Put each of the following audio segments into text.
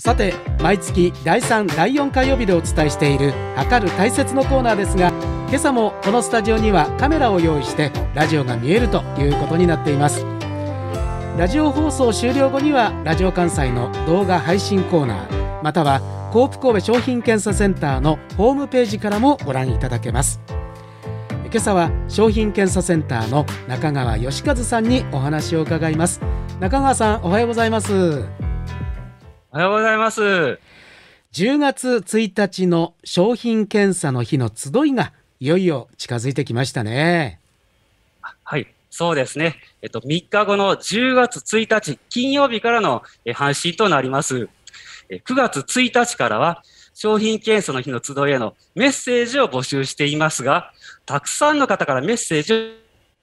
さて毎月第3第4火曜日でお伝えしている「測る大切」のコーナーですが今朝もこのスタジオにはカメラを用意してラジオが見えるということになっていますラジオ放送終了後にはラジオ関西の動画配信コーナーまたはコープ神戸商品検査センターのホームページからもご覧いただけます今朝は商品検査センターの中川義和さんにお話を伺います中川さんおはようございますおはようございます。10月1日の商品検査の日の集いがいよいよ近づいてきましたね。はい、そうですね。えっと、3日後の10月1日、金曜日からの阪神となります。9月1日からは、商品検査の日の集いへのメッセージを募集していますが、たくさんの方からメッセージ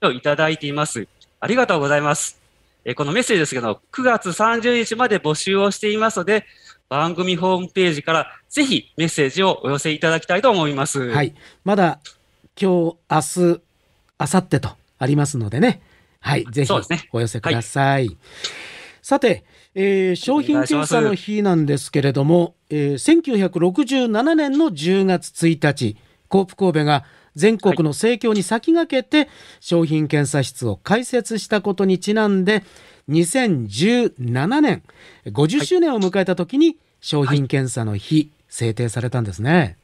をいただいています。ありがとうございます。えこのメッセージですけど、9月30日まで募集をしていますので、番組ホームページからぜひメッセージをお寄せいただきたいと思います。はい。まだ今日、明日、明後日とありますのでね。はい。ぜひお寄せください。ねはい、さて、えー、商品検査の日なんですけれども、えー、1967年の10月1日、コープ神戸が全国の盛況に先駆けて商品検査室を開設したことにちなんで2017年50周年を迎えた時に商品検査の日、制定されたんですね。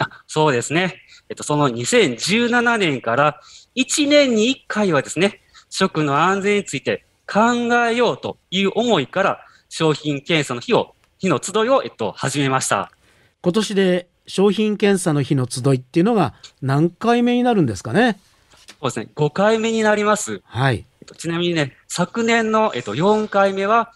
あそうですね。えっと、その2017年から1年に1回はですね、食の安全について考えようという思いから、商品検査の日を、日の集いを、えっと、始めました。今年で商品検査の日の集いっていうのが何回目になるんですかね。そうですね、5回目になります。はい。ちなみにね、昨年の、えっと、4回目は、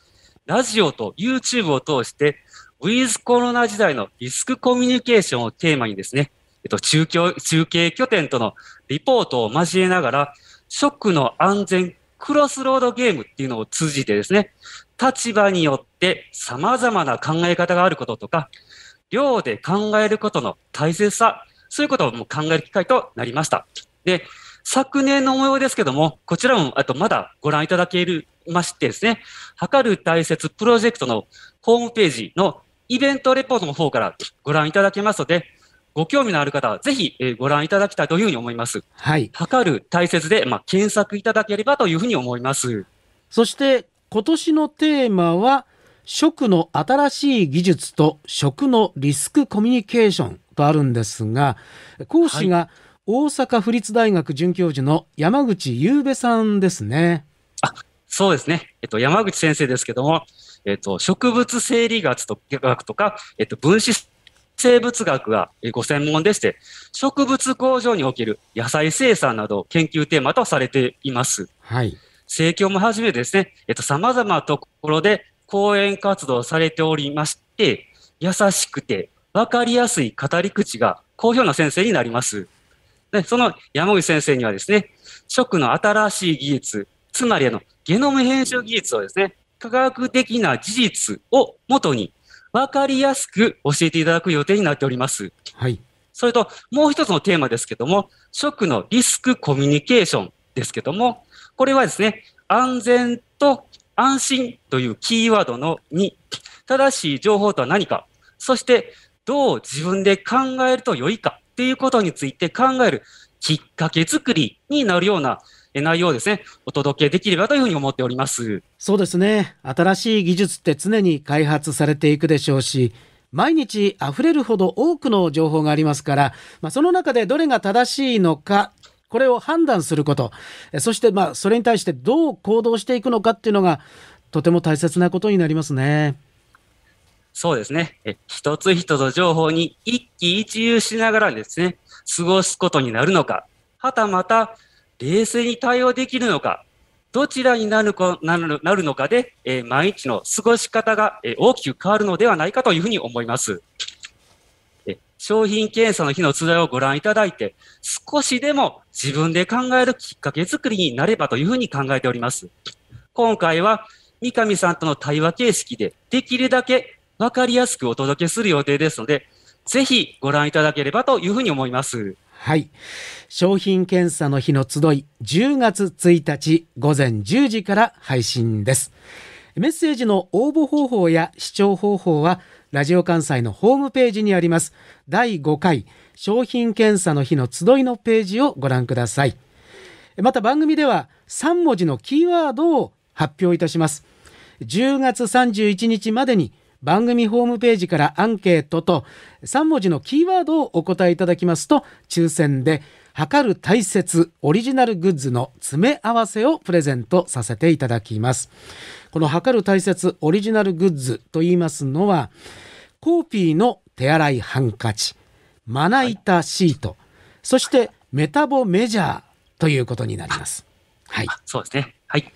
ラジオと YouTube を通して、ウィズコロナ時代のリスクコミュニケーションをテーマにですね、えっと、中継中継拠点とのリポートを交えながら、ショックの安全クロスロードゲームっていうのを通じてですね、立場によって様々な考え方があることとか、量で考えることの大切さ、そういうことをもう考える機会となりました。で、昨年の模様ですけども、こちらもあとまだご覧いただけましてですね、測る大切プロジェクトのホームページのイベントレポートの方からご覧いただけますので、ご興味のある方はぜひご覧いただきたいというふうに思います。はい。測る大切で、まあ、検索いただければというふうに思います。そして、今年のテーマは、食の新しい技術と食のリスクコミュニケーションとあるんですが講師が大阪府立大学准教授の山口雄部さんですね。あそうですね、えっと、山口先生ですけども、えっと、植物生理学と学とか、えっと、分子生物学がご専門でして、植物工場における野菜生産など研究テーマとされています。はい。生協もはじめですね、えっと、様なところで講演活動をされておりまして、優しくて分かりやすい語り口が好評な先生になります。でその山口先生にはですね、食の新しい技術、つまりあのゲノム編集技術をですね、科学的な事実をもとに分かりやすく教えていただく予定になっております。はい。それと、もう一つのテーマですけども、食のリスクコミュニケーションですけども、これはですね、安全と安心というキーワードの2、正しい情報とは何か、そしてどう自分で考えると良いかっていうことについて考えるきっかけ作りになるような内容をですね、お届けできればというふうに思っております。そうですね。新しい技術って常に開発されていくでしょうし、毎日溢れるほど多くの情報がありますから、まあ、その中でどれが正しいのかこれを判断すること、そしてまあそれに対してどう行動していくのかっていうのが、とても大切なことになりますね。そうですね。え一つ一つ情報に一喜一憂しながらですね、過ごすことになるのか、はたまた冷静に対応できるのか、どちらになるなるなるのかで、え毎日の過ごし方が、え大きく変わるのではないかというふうに思います。商品検査の日のつらをご覧いただいて、少しでも自分で考えるきっかけ作りになればというふうに考えております。今回は三上さんとの対話形式でできるだけわかりやすくお届けする予定ですので、ぜひご覧いただければというふうに思います。はい。商品検査の日の集い、10月1日午前10時から配信です。メッセージの応募方法や視聴方法は、ラジオ関西のホームページにあります第5回商品検査の日の集いのページをご覧くださいまた番組では3文字のキーワードを発表いたします10月31日までに番組ホームページからアンケートと3文字のキーワードをお答えいただきますと抽選で測る大切オリジナルグッズの詰め合わせをプレゼントさせていただきます。この測る大切オリジナルグッズと言いますのは、コーピーの手洗いハンカチ、まな板シート、はい、そしてメタボメジャーということになります。はい。そうですね。はい。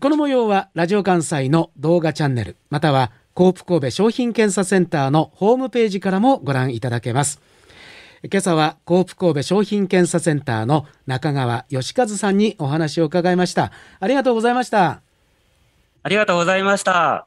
この模様はラジオ関西の動画チャンネル、またはコープ神戸商品検査センターのホームページからもご覧いただけます。今朝はコープ神戸商品検査センターの中川義和さんにお話を伺いましたありがとうございましたありがとうございました